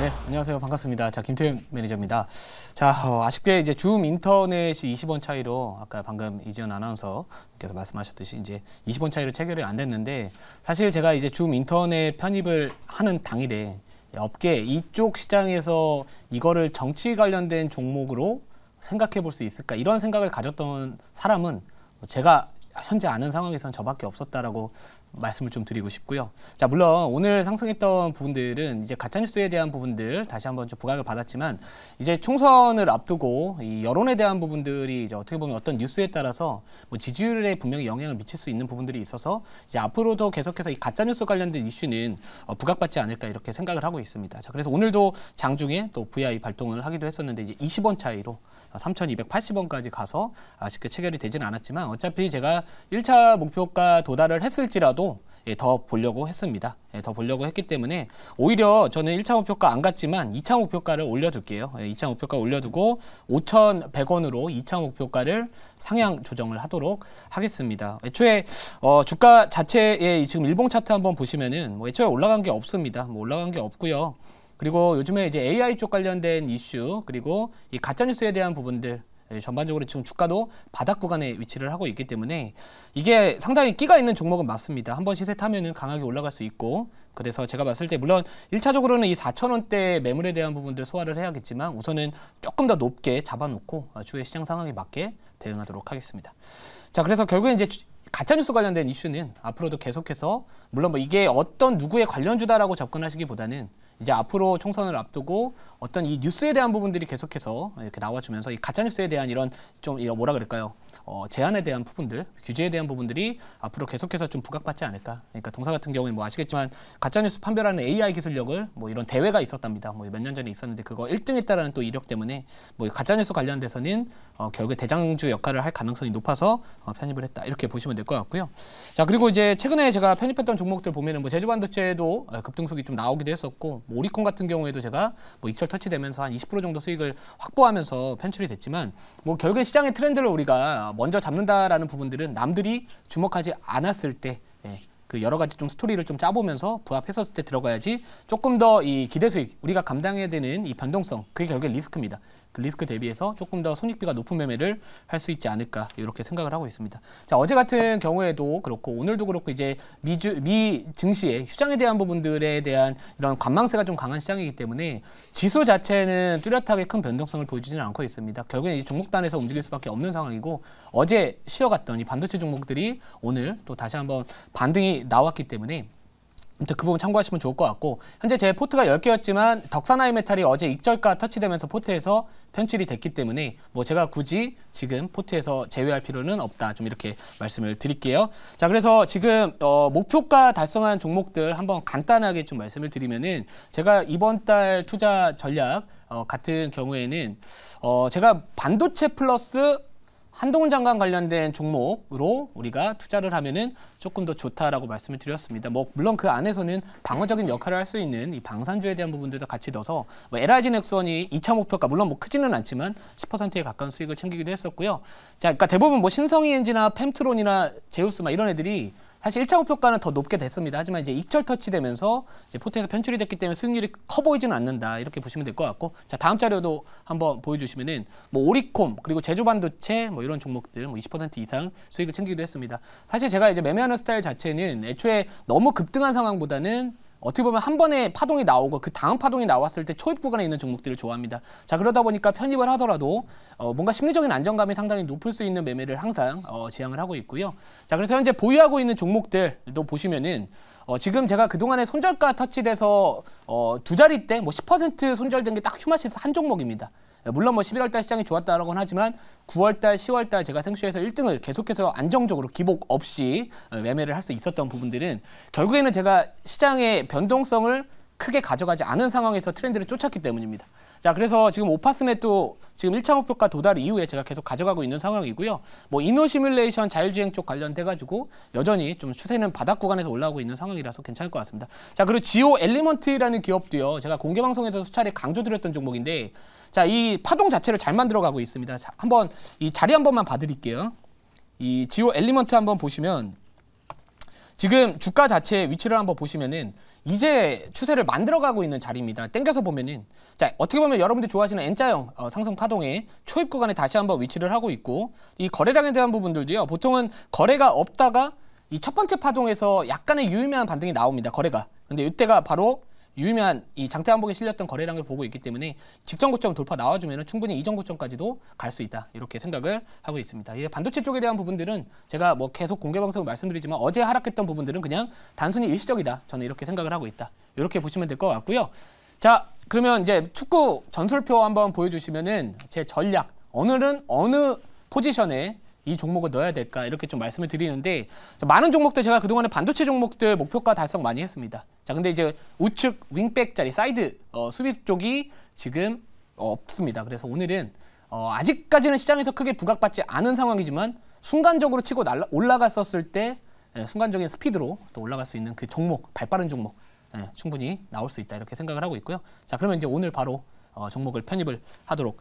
네, 안녕하세요. 반갑습니다. 자, 김태현 매니저입니다. 자, 어, 아쉽게 이제 줌 인터넷이 20원 차이로 아까 방금 이지연 아나운서께서 말씀하셨듯이 이제 20원 차이로 체결이 안 됐는데 사실 제가 이제 줌 인터넷 편입을 하는 당일에 업계 이쪽 시장에서 이거를 정치 관련된 종목으로 생각해 볼 수 있을까 이런 생각을 가졌던 사람은 제가 현재 아는 상황에선 저밖에 없었다라고 말씀을 좀 드리고 싶고요. 자, 물론 오늘 상승했던 부분들은 이제 가짜뉴스에 대한 부분들 다시 한번 좀 부각을 받았지만 이제 총선을 앞두고 이 여론에 대한 부분들이 이제 어떻게 보면 어떤 뉴스에 따라서 뭐 지지율에 분명히 영향을 미칠 수 있는 부분들이 있어서 이제 앞으로도 계속해서 이 가짜뉴스 관련된 이슈는 어, 부각받지 않을까 이렇게 생각을 하고 있습니다. 자, 그래서 오늘도 장중에 또 VI 발동을 하기도 했었는데 이제 20원 차이로 3,280원까지 가서 아쉽게 체결이 되지는 않았지만 어차피 제가 1차 목표가 도달을 했을지라도 보다도 예, 더 보려고 했습니다. 예, 더 보려고 했기 때문에 오히려 저는 1차 목표가 안 갔지만 2차 목표가를 올려줄게요. 2차 예, 목표가 올려두고 5,100원으로 2차 목표가를 상향 조정을 하도록 하겠습니다. 애초에 어, 주가 자체에 지금 일봉 차트 한번 보시면은 뭐 애초에 올라간 게 없습니다. 뭐 올라간 게 없고요. 그리고 요즘에 이제 AI 쪽 관련된 이슈 그리고 이 가짜 뉴스에 대한 부분들 예, 전반적으로 지금 주가도 바닥 구간에 위치를 하고 있기 때문에 이게 상당히 끼가 있는 종목은 맞습니다. 한 번 시세 타면은 강하게 올라갈 수 있고 그래서 제가 봤을 때 물론 1차적으로는 이 4천원대 매물에 대한 부분들 소화를 해야겠지만 우선은 조금 더 높게 잡아놓고 주의 시장 상황에 맞게 대응하도록 하겠습니다. 자 그래서 결국에 이제 가짜뉴스 관련된 이슈는 앞으로도 계속해서 물론 뭐 이게 어떤 누구의 관련주다라고 접근하시기보다는 이제 앞으로 총선을 앞두고 어떤 이 뉴스에 대한 부분들이 계속해서 이렇게 나와주면서 이 가짜 뉴스에 대한 이런 좀 이런 뭐라 그럴까요? 어, 제한에 대한 부분들, 규제에 대한 부분들이 앞으로 계속해서 좀 부각받지 않을까. 그러니까 동사 같은 경우는 뭐 아시겠지만 가짜뉴스 판별하는 AI 기술력을 뭐 이런 대회가 있었답니다. 뭐 몇 년 전에 있었는데 그거 1등했다라는 또 이력 때문에 뭐 가짜뉴스 관련돼서는 어, 결국에 대장주 역할을 할 가능성이 높아서 어, 편입을 했다. 이렇게 보시면 될 것 같고요. 자 그리고 이제 최근에 제가 편입했던 종목들 보면은 뭐 제주반도체도 어, 급등속이 좀 나오기도 했었고 뭐 오리콘 같은 경우에도 제가 뭐 익철 터치되면서 한 20% 정도 수익을 확보하면서 편출이 됐지만 뭐 결국엔 시장의 트렌드를 우리가 먼저 잡는다라는 부분들은 남들이 주목하지 않았을 때 예, 그 여러 가지 좀 스토리를 좀 짜보면서 부합했었을 때 들어가야지 조금 더 이 기대 수익 우리가 감당해야 되는 이 변동성 그게 결국엔 리스크입니다. 그 리스크 대비해서 조금 더 손익비가 높은 매매를 할 수 있지 않을까 이렇게 생각을 하고 있습니다. 자 어제 같은 경우에도 그렇고 오늘도 그렇고 이제 미주 미 증시의 휴장에 대한 부분들에 대한 이런 관망세가 좀 강한 시장이기 때문에 지수 자체는 뚜렷하게 큰 변동성을 보여주지는 않고 있습니다. 결국엔 이 종목 단에서 움직일 수밖에 없는 상황이고 어제 쉬어갔던 이 반도체 종목들이 오늘 또 다시 한번 반등이 나왔기 때문에 아무튼 그 부분 참고하시면 좋을 것 같고 현재 제 포트가 10개였지만 덕산하이 메탈이 어제 익절가 터치되면서 포트에서 편출이 됐기 때문에 뭐 제가 굳이 지금 포트에서 제외할 필요는 없다 좀 이렇게 말씀을 드릴게요 자 그래서 지금 어, 목표가 달성한 종목들 한번 간단하게 좀 말씀을 드리면은 제가 이번 달 투자 전략 어, 같은 경우에는 어, 제가 반도체 플러스 한동훈 장관 관련된 종목으로 우리가 투자를 하면은 조금 더 좋다라고 말씀을 드렸습니다. 뭐 물론 그 안에서는 방어적인 역할을 할 수 있는 이 방산주에 대한 부분들도 같이 넣어서 뭐 LIG넥스원이 2차 목표가 물론 뭐 크지는 않지만 10%에 가까운 수익을 챙기기도 했었고요. 자, 그러니까 대부분 뭐 신성이 엔지나 펨트론이나 제우스 막 이런 애들이 사실 1차 목표가는 더 높게 됐습니다. 하지만 이제 익절 터치되면서 이제 포트에서 편출이 됐기 때문에 수익률이 커 보이지는 않는다. 이렇게 보시면 될 것 같고 자 다음 자료도 한번 보여주시면은 뭐 오리콤 그리고 제조반도체 뭐 이런 종목들 뭐20% 이상 수익을 챙기기도 했습니다. 사실 제가 이제 매매하는 스타일 자체는 애초에 너무 급등한 상황보다는 어떻게 보면 한 번에 파동이 나오고 그 다음 파동이 나왔을 때 초입 구간에 있는 종목들을 좋아합니다. 자 그러다 보니까 편입을 하더라도 어, 뭔가 심리적인 안정감이 상당히 높을 수 있는 매매를 항상 어, 지향을 하고 있고요. 자 그래서 현재 보유하고 있는 종목들도 보시면은 어, 지금 제가 그동안에 손절가 터치돼서 어, 두 자리 때 뭐 10% 손절된 게 딱 휴마시스 한 종목입니다. 예, 물론 뭐 11월 달 시장이 좋았다라고는 하지만 9월 달, 10월 달 제가 생수에서 1등을 계속해서 안정적으로 기복 없이 어, 매매를 할 수 있었던 부분들은 결국에는 제가 시장의 변동성을 크게 가져가지 않은 상황에서 트렌드를 쫓았기 때문입니다. 자, 그래서 지금 오파스넷도 지금 1차 목표가 도달 이후에 제가 계속 가져가고 있는 상황이고요. 뭐 이노 시뮬레이션 자율주행 쪽 관련돼 가지고 여전히 좀 추세는 바닥 구간에서 올라오고 있는 상황이라서 괜찮을 것 같습니다. 자, 그리고 지오 엘리먼트라는 기업도요. 제가 공개 방송에서 수차례 강조드렸던 종목인데 자, 이 파동 자체를 잘 만들어 가고 있습니다. 자, 한번 이 자리 한 번만 봐 드릴게요. 이 지오 엘리먼트 한번 보시면 지금 주가 자체의 위치를 한번 보시면은 이제 추세를 만들어가고 있는 자리입니다. 땡겨서 보면은 자 어떻게 보면 여러분들이 좋아하시는 N자형 어, 상승 파동에 초입 구간에 다시 한번 위치를 하고 있고 이 거래량에 대한 부분들도요. 보통은 거래가 없다가 이 첫 번째 파동에서 약간의 유의미한 반등이 나옵니다. 거래가. 근데 이때가 바로 유의미한 이장태한복에 실렸던 거래량을 보고 있기 때문에 직전 고점 돌파 나와주면 충분히 이전 고점까지도 갈 수 있다 이렇게 생각을 하고 있습니다. 예, 반도체 쪽에 대한 부분들은 제가 뭐 계속 공개 방송을 말씀드리지만 어제 하락했던 부분들은 그냥 단순히 일시적이다 저는 이렇게 생각을 하고 있다 이렇게 보시면 될 것 같고요. 자 그러면 이제 축구 전술표 한번 보여주시면은 제 전략 오늘은 어느 포지션에 이 종목을 넣어야 될까 이렇게 좀 말씀을 드리는데 많은 종목들 제가 그동안에 반도체 종목들 목표가 달성 많이 했습니다. 자 근데 이제 우측 윙백 짜리 사이드 어, 수비 쪽이 지금 없습니다. 그래서 오늘은 어, 아직까지는 시장에서 크게 부각받지 않은 상황이지만 순간적으로 치고 날라, 올라갔었을 때 예, 순간적인 스피드로 또 올라갈 수 있는 그 종목 발빠른 종목 예, 충분히 나올 수 있다 이렇게 생각을 하고 있고요. 자 그러면 이제 오늘 바로 어, 종목을 편입을 하도록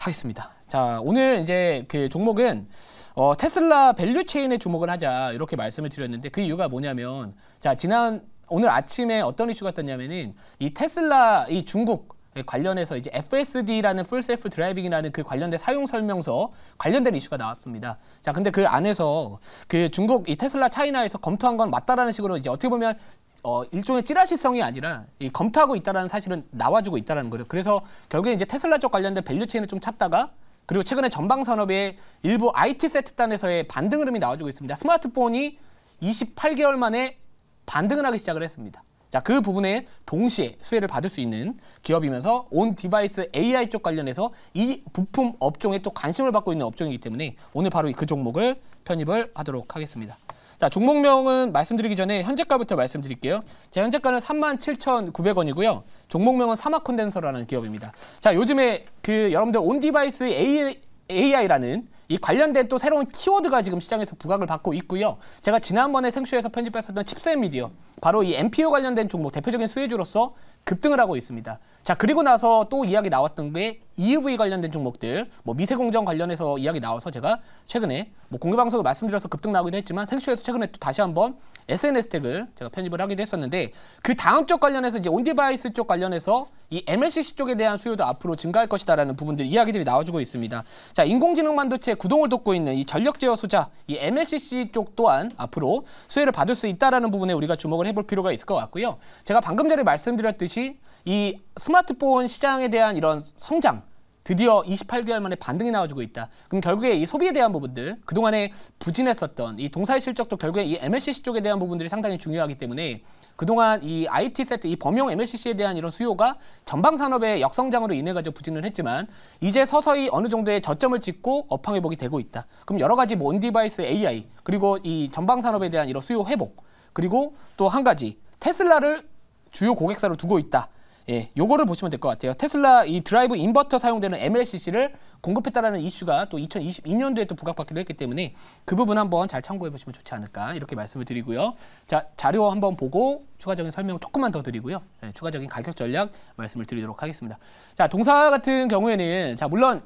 하겠습니다. 자 오늘 이제 그 종목은 어, 테슬라 밸류 체인에 주목을 하자 이렇게 말씀을 드렸는데 그 이유가 뭐냐면 자 지난 오늘 아침에 어떤 이슈가 떴냐면은 이 테슬라 이 중국 관련해서 이제 FSD라는 풀 셀프 드라이빙이라는 그 관련된 사용 설명서 관련된 이슈가 나왔습니다. 자, 근데 그 안에서 그 중국 이 테슬라 차이나에서 검토한 건 맞다라는 식으로 이제 어떻게 보면 어, 일종의 찌라시성이 아니라 이 검토하고 있다는 라 사실은 나와주고 있다는 라 거죠. 그래서 결국에 이제 테슬라 쪽 관련된 밸류체인을 좀 찾다가 그리고 최근에 전방 산업의 일부 IT 세트단에서의 반등 흐름이 나와주고 있습니다. 스마트폰이 28개월 만에 반등을 하기 시작을 했습니다. 자, 그 부분에 동시에 수혜를 받을 수 있는 기업이면서 온 디바이스 AI 쪽 관련해서 이 부품 업종에 또 관심을 받고 있는 업종이기 때문에 오늘 바로 그 종목을 편입을 하도록 하겠습니다. 자, 종목명은 말씀드리기 전에 현재가부터 말씀드릴게요. 자, 현재가는 37,900원이고요. 종목명은 사마콘덴서라는 기업입니다. 자, 요즘에 그 여러분들 온디바이스 AI, 라는이 관련된 또 새로운 키워드가 지금 시장에서 부각을 받고 있고요. 제가 지난번에 생쇼에서 편집했었던 칩셋 미디어, 바로 이 MPU 관련된 종목 대표적인 수혜주로서 급등을 하고 있습니다. 자 그리고 나서 또 이야기 나왔던 게 EUV 관련된 종목들 뭐 미세 공정 관련해서 이야기 나와서 제가 최근에 뭐 공개 방송을 말씀드려서 급등 나오기도 했지만 생쇼에서 최근에 또 다시 한번 SNS 택을 제가 편입을 하기도 했었는데 그 다음 쪽 관련해서 이제 온디바이스 쪽 관련해서 이 MLCC 쪽에 대한 수요도 앞으로 증가할 것이다라는 부분들 이야기들이 나와주고 있습니다. 자 인공지능 반도체 구동을 돕고 있는 이 전력 제어 소자 이 MLCC 쪽 또한 앞으로 수혜를 받을 수 있다라는 부분에 우리가 주목을 해볼 필요가 있을 것 같고요. 제가 방금 전에 말씀드렸듯이 이 스마트폰 시장에 대한 이런 성장 드디어 28개월 만에 반등이 나와주고 있다. 그럼 결국에 이 소비에 대한 부분들, 그동안에 부진했었던 이 동사의 실적도 결국에 이 MLCC 쪽에 대한 부분들이 상당히 중요하기 때문에 그동안 이 IT 세트, 이 범용 MLCC에 대한 이런 수요가 전방 산업의 역성장으로 인해 가지고 부진을 했지만 이제 서서히 어느 정도의 저점을 찍고 업황 회복이 되고 있다. 그럼 여러 가지 뭐 온디바이스 AI 그리고 이 전방 산업에 대한 이런 수요 회복 그리고 또 한 가지 테슬라를 주요 고객사로 두고 있다. 예, 요거를 보시면 될 것 같아요. 테슬라 이 드라이브 인버터 사용되는 MLCC를 공급했다라는 이슈가 또 2022년도에 또 부각받기도 했기 때문에 그 부분 한번 잘 참고해 보시면 좋지 않을까 이렇게 말씀을 드리고요. 자, 자료 한번 보고 추가적인 설명 조금만 더 드리고요. 네, 추가적인 가격 전략 말씀을 드리도록 하겠습니다. 자, 동사 같은 경우에는 자, 물론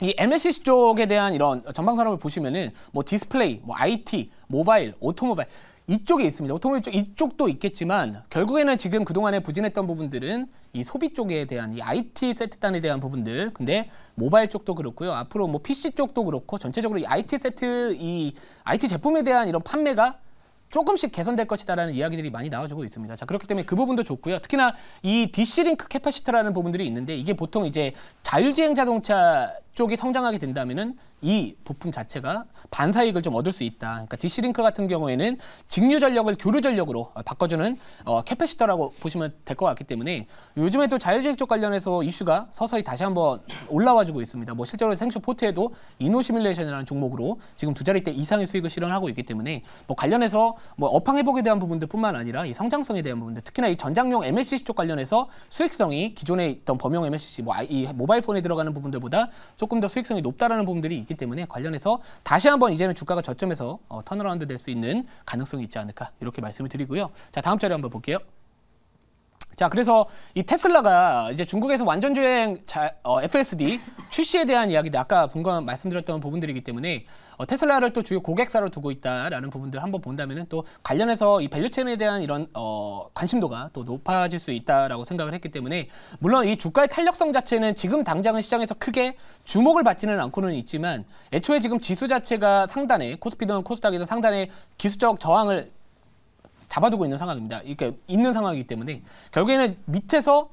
이 MLCC 쪽에 대한 이런 전방 산업을 보시면은 뭐 디스플레이, 뭐 IT, 모바일, 오토모바일 이쪽에 있습니다. 오토모빌 쪽 이쪽도 있겠지만 결국에는 지금 그동안에 부진했던 부분들은 이 소비 쪽에 대한 이 IT 세트단에 대한 부분들 근데 모바일 쪽도 그렇고요. 앞으로 뭐 PC 쪽도 그렇고 전체적으로 이 IT 세트 이 IT 제품에 대한 이런 판매가 조금씩 개선될 것이다라는 이야기들이 많이 나와주고 있습니다. 자 그렇기 때문에 그 부분도 좋고요. 특히나 이 DC링크 캐파시터라는 부분들이 있는데 이게 보통 이제 자율주행 자동차 쪽이 성장하게 된다면은 이 부품 자체가 반사 익을좀 얻을 수 있다. 그러니까 디시링크 같은 경우에는 직류 전력을 교류 전력으로 어, 바꿔주는 어, 캐패시터라고 보시면 될 것 같기 때문에 요즘에 또 자율주행 쪽 관련해서 이슈가 서서히 다시 한번 올라와주고 있습니다. 뭐 실제로 생쇼 포트에도 이노 시뮬레이션이라는 종목으로 지금 두 자릿대 이상의 수익을 실현하고 있기 때문에 뭐 관련해서 뭐 업황 회복에 대한 부분들뿐만 아니라 이 성장성에 대한 부분들 특히나 이 전장용 MLCC 쪽 관련해서 수익성이 기존에 있던 범용 MLCC 뭐 이 모바일 폰에 들어가는 부분들보다 조금 더 수익성이 높다라는 부분들이 있기 때문에 관련해서 다시 한번 이제는 주가가 저점에서 어, 턴어라운드 될 수 있는 가능성이 있지 않을까 이렇게 말씀을 드리고요. 자 다음 자료 한번 볼게요. 자, 그래서 이 테슬라가 이제 중국에서 완전주행 자, 어, FSD 출시에 대한 이야기도 아까 본건 말씀드렸던 부분들이기 때문에 어, 테슬라를 또 주요 고객사로 두고 있다라는 부분들 한번 본다면은 또 관련해서 이 밸류체인에 대한 이런 어, 관심도가 또 높아질 수 있다라고 생각을 했기 때문에 물론 이 주가의 탄력성 자체는 지금 당장은 시장에서 크게 주목을 받지는 않고는 있지만 애초에 지금 지수 자체가 상단에 코스피든 코스닥에서 상단에 기술적 저항을 잡아두고 있는 상황입니다. 이렇게 있는 상황이기 때문에 결국에는 밑에서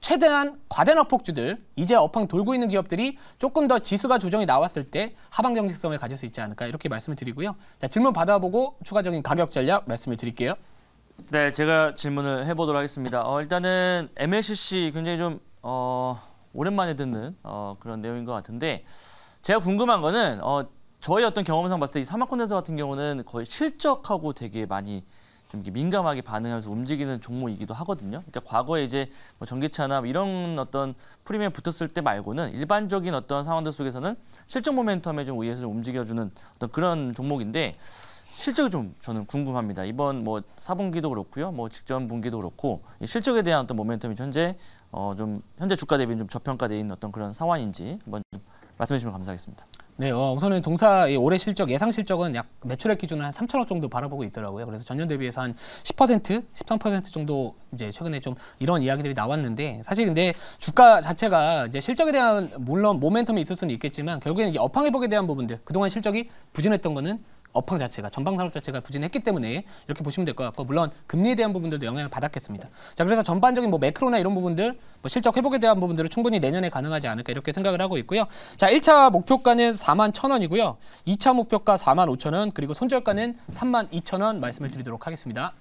최대한 과대 낙폭주들, 이제 업황 돌고 있는 기업들이 조금 더 지수가 조정이 나왔을 때 하방 경직성을 가질 수 있지 않을까 이렇게 말씀을 드리고요. 자, 질문 받아보고 추가적인 가격 전략 말씀을 드릴게요. 네, 제가 질문을 해보도록 하겠습니다. 어, 일단은 MLCC 굉장히 좀 어, 오랜만에 듣는 어, 그런 내용인 것 같은데 제가 궁금한 거는 어, 저희 어떤 경험상 봤을 때 이 사마콘덴서 같은 경우는 거의 실적하고 되게 많이 좀 민감하게 반응하면서 움직이는 종목이기도 하거든요. 그러니까 과거에 이제 뭐 전기차나 뭐 이런 어떤 프리미엄 붙었을 때 말고는 일반적인 어떤 상황들 속에서는 실적 모멘텀에 좀 의해서 좀 움직여주는 어떤 그런 종목인데 실적이 좀 저는 궁금합니다. 이번 뭐 4분기도 그렇고요. 뭐 직전 분기도 그렇고 실적에 대한 어떤 모멘텀이 현재 어 좀 현재 주가 대비는 좀저평가되어 있는 어떤 그런 상황인지 한번 말씀해 주시면 감사하겠습니다. 네, 어, 우선은 동사 올해 실적 예상 실적은 약 매출액 기준으로 한 3천억 정도 바라보고 있더라고요. 그래서 전년 대비해서 한 10%, 13% 정도 이제 최근에 좀 이런 이야기들이 나왔는데 사실 근데 주가 자체가 이제 실적에 대한 물론 모멘텀이 있을 수는 있겠지만 결국에는 이제 업황 회복에 대한 부분들 그동안 실적이 부진했던 거는 업황 자체가 전방 산업 자체가 부진했기 때문에 이렇게 보시면 될 것 같고 물론 금리에 대한 부분들도 영향을 받았겠습니다. 자 그래서 전반적인 뭐 매크로나 이런 부분들 뭐 실적 회복에 대한 부분들은 충분히 내년에 가능하지 않을까 이렇게 생각을 하고 있고요. 자 1차 목표가는 4만 1,000원이고요. 2차 목표가 4만 5,000원 그리고 손절가는 3만 2,000원 말씀을 드리도록 하겠습니다.